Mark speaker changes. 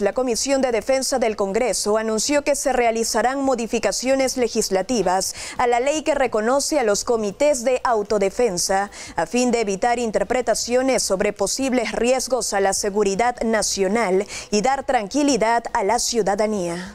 Speaker 1: La Comisión de Defensa del Congreso anunció que se realizarán modificaciones legislativas a la ley que reconoce a los comités de autodefensa a fin de evitar interpretaciones sobre posibles riesgos a la seguridad nacional y dar tranquilidad a la ciudadanía.